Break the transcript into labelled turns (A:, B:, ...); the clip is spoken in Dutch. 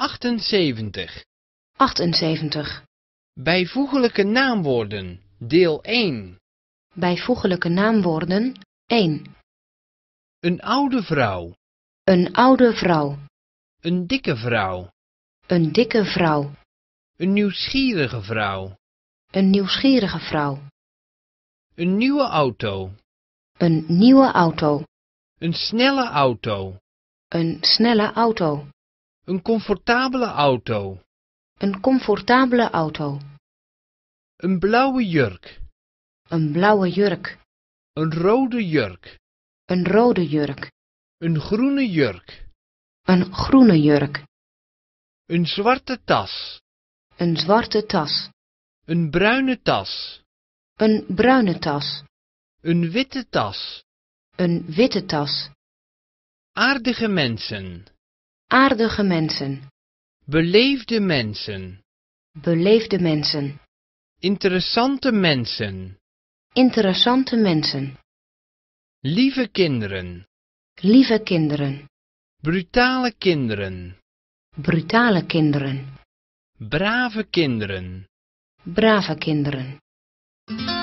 A: 78. 78. Bijvoegelijke naamwoorden, deel 1. Bijvoegelijke naamwoorden, 1. Een oude vrouw. Een oude vrouw. Een dikke vrouw. Een dikke vrouw. Een nieuwsgierige vrouw. Een nieuwsgierige vrouw. Een nieuwe
B: auto.
A: Een nieuwe auto. Een snelle auto. Een snelle auto. Een comfortabele auto. Een comfortabele auto. Een blauwe jurk. Een blauwe jurk. Een rode jurk. Een rode jurk. Een groene jurk. Een groene jurk. Een zwarte tas. Een zwarte tas. Een bruine tas. Een bruine tas. Een witte tas. Een witte tas. Aardige mensen. Aardige mensen. Beleefde mensen. Beleefde mensen. Interessante mensen. Interessante mensen. Lieve kinderen. Lieve kinderen. Brutale kinderen. Brutale kinderen. Brave kinderen. Brave kinderen.